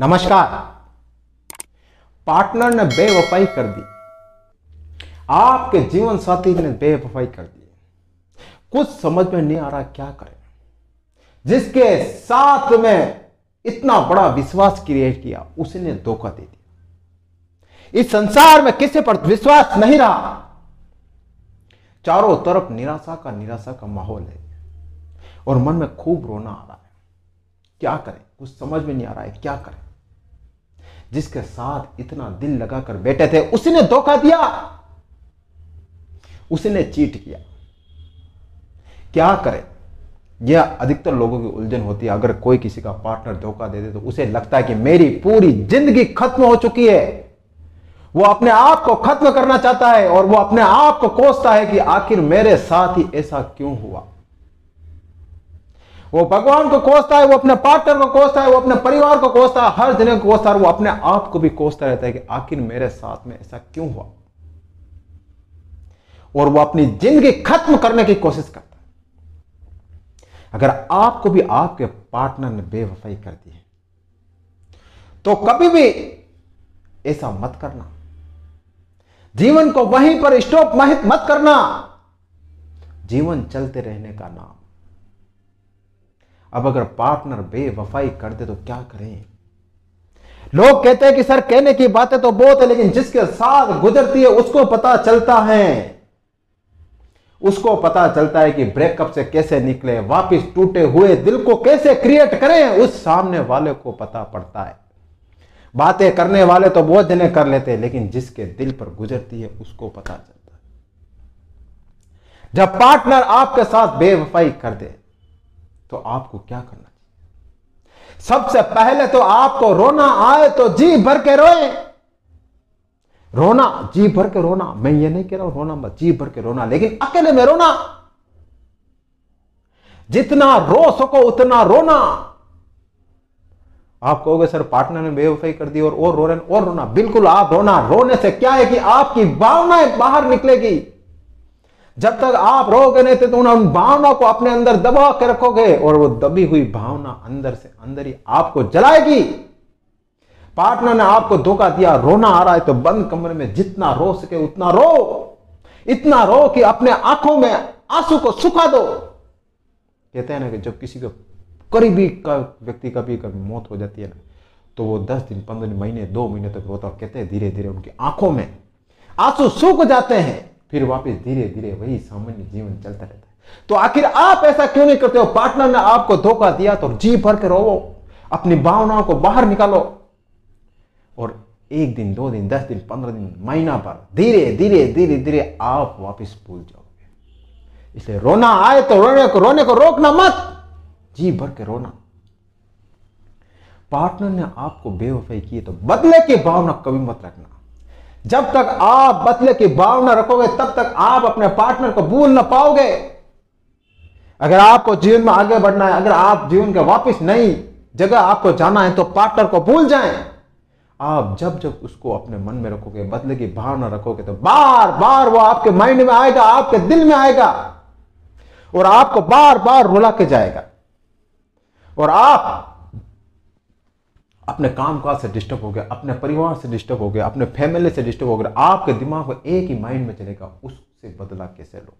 नमस्कार पार्टनर ने बेवफाई कर दी आपके जीवन साथी ने बेवफाई कर दी कुछ समझ में नहीं आ रहा क्या करें जिसके साथ में इतना बड़ा विश्वास क्रिएट किया उसने धोखा दे दिया इस संसार में किसी पर विश्वास नहीं रहा चारों तरफ निराशा का निराशा का माहौल है और मन में खूब रोना आ रहा है क्या करें कुछ समझ में नहीं आ रहा है क्या करें जिसके साथ इतना दिल लगाकर बैठे थे उसने धोखा दिया उसने चीट किया क्या करें यह अधिकतर लोगों की उलझन होती है अगर कोई किसी का पार्टनर धोखा दे दे तो उसे लगता है कि मेरी पूरी जिंदगी खत्म हो चुकी है वो अपने आप को खत्म करना चाहता है और वो अपने आप को कोसता है कि आखिर मेरे साथ ही ऐसा क्यों हुआ वो भगवान को कोसता है वो अपने पार्टनर को कोसता है वो अपने परिवार को कोसता है हर जने को कोसता है वो अपने आप को भी कोसता रहता है कि आखिर मेरे साथ में ऐसा क्यों हुआ और वो अपनी जिंदगी खत्म करने की कोशिश करता है अगर आपको भी आपके पार्टनर ने बेवफाई कर दी है तो कभी भी ऐसा मत करना जीवन को वहीं पर स्टॉप मत करना जीवन चलते रहने का नाम अब अगर पार्टनर बेवफाई कर दे तो क्या करें लोग कहते हैं कि सर कहने की बातें तो बहुत है लेकिन जिसके साथ गुजरती है उसको पता चलता है उसको पता चलता है कि ब्रेकअप से कैसे निकले वापस टूटे हुए दिल को कैसे क्रिएट करें उस सामने वाले को पता पड़ता है बातें करने वाले तो बहुत जने कर लेते हैं लेकिन जिसके दिल पर गुजरती है उसको पता चलता है जब पार्टनर आपके साथ बेवफाई कर दे तो आपको क्या करना चाहिए सबसे पहले तो आपको रोना आए तो जी भर के रोए रोना जी भर के रोना मैं ये नहीं कह रहा हूं रोना मत जी भर के रोना लेकिन अकेले में रोना जितना रो सको उतना रोना आप कहोगे सर पार्टनर ने बेवफाई कर दी और और रो रहे और रोना बिल्कुल आप रोना रोने से क्या है कि आपकी भावनाएं बाहर निकलेगी जब तक आप रोगे नहीं थे तो उन भावना को अपने अंदर दबा के रखोगे और वो दबी हुई भावना अंदर से अंदर ही आपको जलाएगी पार्टनर ने आपको धोखा दिया रोना आ रहा है तो बंद कमरे में जितना रो सके उतना रो इतना रो कि अपने आंखों में आंसू को सुखा दो कहते हैं ना कि जब किसी के करीबी का व्यक्ति का भी कभी मौत हो जाती है ना तो वो दस दिन पंद्रह महीने दो महीने तक रोता कहते हैं धीरे धीरे उनकी आंखों में आंसू सूख जाते हैं फिर वापस धीरे धीरे वही सामान्य जीवन चलता रहता है तो आखिर आप ऐसा क्यों नहीं करते हो पार्टनर ने आपको धोखा दिया तो जी भर के रोवो अपनी भावनाओं को बाहर निकालो और एक दिन दो दिन दस दिन पंद्रह दिन महीना भर धीरे धीरे धीरे धीरे आप वापस भूल जाओगे इसलिए रोना आए तो रोने को रोने को रोकना मत जी भर के रोना पार्टनर ने आपको बेवफाई की तो बदले की भावना कभी मत रखना जब तक आप बदले की भावना रखोगे तब तक आप अपने पार्टनर को भूल ना पाओगे अगर आपको जीवन में आगे बढ़ना है अगर आप जीवन के वापस नई जगह आपको जाना है तो पार्टनर को भूल जाए आप जब जब उसको अपने मन में रखोगे बदले की भावना रखोगे तो बार बार वो आपके माइंड में आएगा आपके दिल में आएगा और आपको बार बार रुला के जाएगा और आप अपने काम काज से डिस्टर्ब हो गया अपने परिवार से डिस्टर्ब हो गया अपने फैमिली से डिस्टर्ब हो गया आपके दिमाग में एक ही माइंड में चलेगा उससे बदला कैसे लो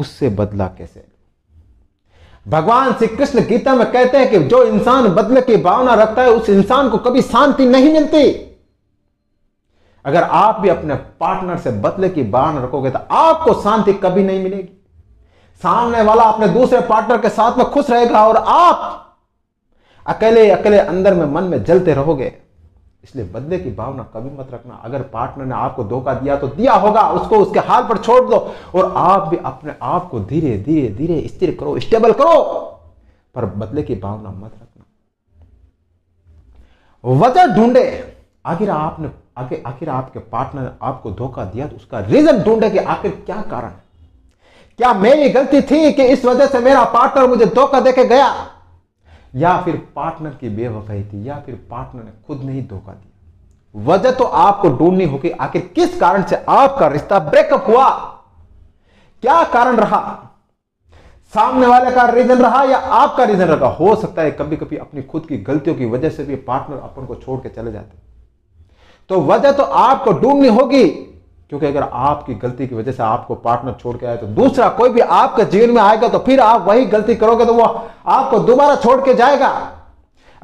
उससे बदला कैसे लो भगवान श्री कृष्ण गीता में कहते हैं कि जो इंसान बदले की भावना रखता है उस इंसान को कभी शांति नहीं मिलती अगर आप भी अपने पार्टनर से बदले की भावना रखोगे तो आपको शांति कभी नहीं मिलेगी सामने वाला अपने दूसरे पार्टनर के साथ में खुश रहेगा और आप अकेले अकेले अंदर में मन में जलते रहोगे इसलिए बदले की भावना कभी मत रखना अगर पार्टनर ने आपको धोखा दिया तो दिया होगा उसको उसके हाल पर छोड़ दो और आप भी अपने आप को धीरे धीरे धीरे स्थिर करो स्टेबल करो पर बदले की भावना मत रखना वजह ढूंढे आखिर आपने आखिर आखिर आपके पार्टनर ने आपको धोखा दिया तो उसका रीजन ढूंढे कि आखिर क्या कारण है क्या मेरी गलती थी कि इस वजह से मेरा पार्टनर मुझे धोखा देके गया या फिर पार्टनर की बेवफाई थी या फिर पार्टनर ने खुद नहीं धोखा दिया वजह तो आपको ढूंढनी होगी आखिर किस कारण से आपका रिश्ता ब्रेकअप हुआ क्या कारण रहा सामने वाले का रीजन रहा या आपका रीजन रहा हो सकता है कभी कभी अपनी खुद की गलतियों की वजह से भी पार्टनर अपन को छोड़ के चले जाते तो वजह तो आपको ढूंढनी होगी क्योंकि अगर आपकी गलती की वजह से आपको पार्टनर छोड़ के आए तो दूसरा कोई भी आपके जीवन में आएगा तो फिर आप वही गलती करोगे तो वो आपको दोबारा छोड़ के जाएगा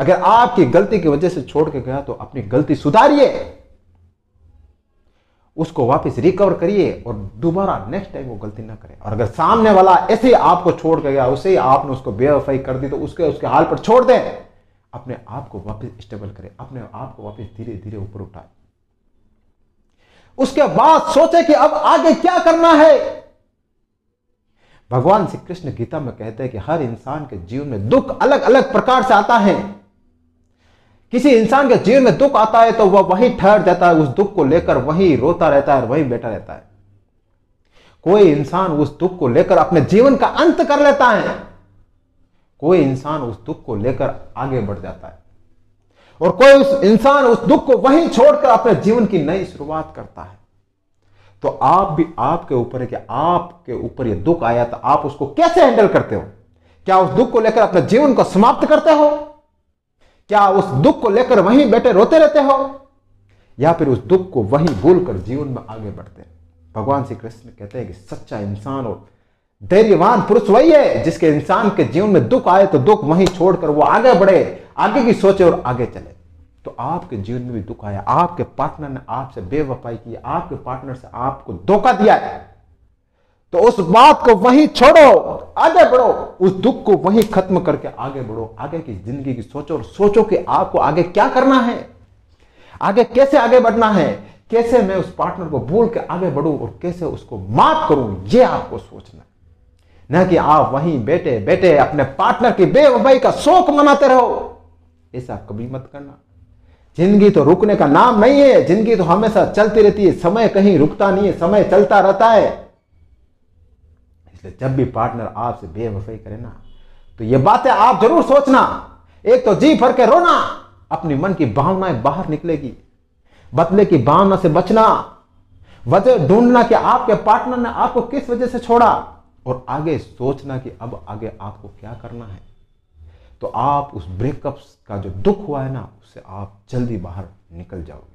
अगर आपकी गलती की वजह से छोड़ के गया तो अपनी गलती सुधारिए उसको वापस रिकवर करिए और दोबारा नेक्स्ट टाइम वो गलती ना करे और अगर सामने वाला ऐसे ही आपको छोड़ के गया उसे ही आपने उसको बेवफाई कर दी तो उसके उसके हाल पर छोड़ दें अपने आप को वापस स्टेबल करें अपने आप को वापस धीरे धीरे ऊपर उठाएं उसके बाद सोचे कि अब आगे क्या करना है भगवान श्री कृष्ण गीता में कहते हैं कि हर इंसान के जीवन में दुख अलग अलग प्रकार से आता है किसी इंसान के जीवन में दुख आता है तो वह वहीं ठहर जाता है उस दुख को लेकर वहीं रोता रहता है वहीं बैठा रहता है कोई इंसान उस दुख को लेकर अपने जीवन का अंत कर लेता है कोई इंसान उस दुख को लेकर आगे बढ़ जाता है और कोई उस इंसान उस दुख को वहीं छोड़कर अपने जीवन की नई शुरुआत करता है तो आप भी आपके ऊपर है कि आपके ऊपर ये दुख आया तो आप उसको कैसे हैंडल करते हो क्या उस दुख को लेकर अपने जीवन को समाप्त करते हो क्या उस दुख को लेकर वहीं बैठे रोते रहते हो या फिर उस दुख को वहीं भूल कर जीवन में आगे बढ़ते हैं भगवान श्री कृष्ण कहते हैं कि सच्चा इंसान और धैर्यवान पुरुष वही है जिसके इंसान के जीवन में दुख आए तो दुख वहीं छोड़कर वो आगे बढ़े आगे की सोचे और आगे चले तो आपके जीवन में भी दुख आया आपके पार्टनर ने आपसे बेवफाई की आपके पार्टनर से आपको धोखा दिया है तो उस बात को वहीं छोड़ो आगे बढ़ो उस दुख को वहीं खत्म करके आगे बढ़ो आगे की जिंदगी की सोचो और सोचो कि आपको आगे क्या करना है आगे कैसे आगे बढ़ना है कैसे मैं उस पार्टनर को भूल के आगे बढ़ू और कैसे उसको माफ करूं यह आपको सोचना है न कि आप वहीं बैठे बैठे अपने पार्टनर की बेवफाई का शोक मनाते रहो ऐसा कभी मत करना जिंदगी तो रुकने का नाम नहीं है जिंदगी तो हमेशा चलती रहती है समय कहीं रुकता नहीं है समय चलता रहता है इसलिए जब भी पार्टनर आपसे बेवफाई करे ना तो ये बातें आप जरूर सोचना एक तो जी भर के रोना अपनी मन की भावनाएं बाहर निकलेगी बदले की भावना से बचना वजह ढूंढना कि आपके पार्टनर ने आपको किस वजह से छोड़ा और आगे सोचना कि अब आगे आपको क्या करना है तो आप उस ब्रेकअप्स का जो दुख हुआ है ना उससे आप जल्दी बाहर निकल जाओगे